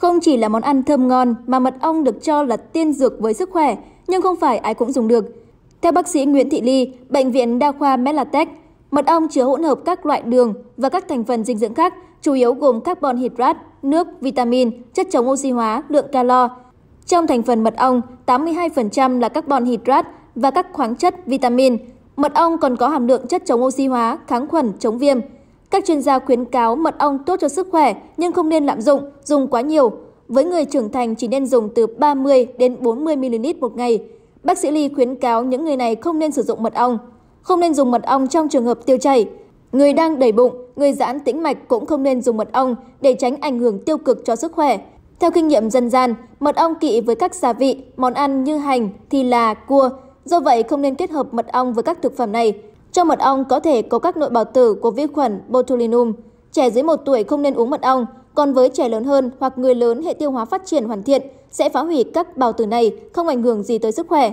Không chỉ là món ăn thơm ngon mà mật ong được cho là tiên dược với sức khỏe, nhưng không phải ai cũng dùng được. Theo bác sĩ Nguyễn Thị Ly, Bệnh viện Đa khoa Melatech, mật ong chứa hỗn hợp các loại đường và các thành phần dinh dưỡng khác, chủ yếu gồm carbon hydrate, nước, vitamin, chất chống oxy hóa, lượng calo. Trong thành phần mật ong, 82% là carbon hydrate và các khoáng chất, vitamin. Mật ong còn có hàm lượng chất chống oxy hóa, kháng khuẩn, chống viêm. Các chuyên gia khuyến cáo mật ong tốt cho sức khỏe nhưng không nên lạm dụng, dùng quá nhiều. Với người trưởng thành chỉ nên dùng từ 30 đến 40 ml một ngày. Bác sĩ Ly khuyến cáo những người này không nên sử dụng mật ong. Không nên dùng mật ong trong trường hợp tiêu chảy. Người đang đầy bụng, người giãn tĩnh mạch cũng không nên dùng mật ong để tránh ảnh hưởng tiêu cực cho sức khỏe. Theo kinh nghiệm dân gian, mật ong kỵ với các gia vị, món ăn như hành, thì là, cua. Do vậy không nên kết hợp mật ong với các thực phẩm này trong mật ong có thể có các nội bào tử của vi khuẩn botulinum. Trẻ dưới 1 tuổi không nên uống mật ong, còn với trẻ lớn hơn hoặc người lớn hệ tiêu hóa phát triển hoàn thiện sẽ phá hủy các bào tử này, không ảnh hưởng gì tới sức khỏe.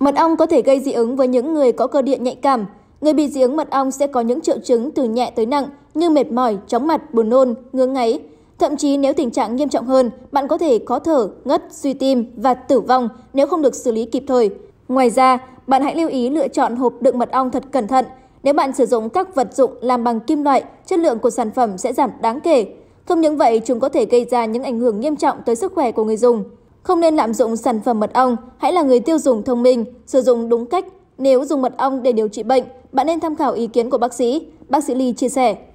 Mật ong có thể gây dị ứng với những người có cơ địa nhạy cảm. Người bị dị ứng mật ong sẽ có những triệu chứng từ nhẹ tới nặng như mệt mỏi, chóng mặt, buồn nôn, ngứa ngáy. Thậm chí nếu tình trạng nghiêm trọng hơn, bạn có thể khó thở, ngất, suy tim và tử vong nếu không được xử lý kịp thời. Ngoài ra, bạn hãy lưu ý lựa chọn hộp đựng mật ong thật cẩn thận. Nếu bạn sử dụng các vật dụng làm bằng kim loại, chất lượng của sản phẩm sẽ giảm đáng kể. Không những vậy, chúng có thể gây ra những ảnh hưởng nghiêm trọng tới sức khỏe của người dùng. Không nên lạm dụng sản phẩm mật ong, hãy là người tiêu dùng thông minh, sử dụng đúng cách. Nếu dùng mật ong để điều trị bệnh, bạn nên tham khảo ý kiến của bác sĩ, bác sĩ Ly chia sẻ.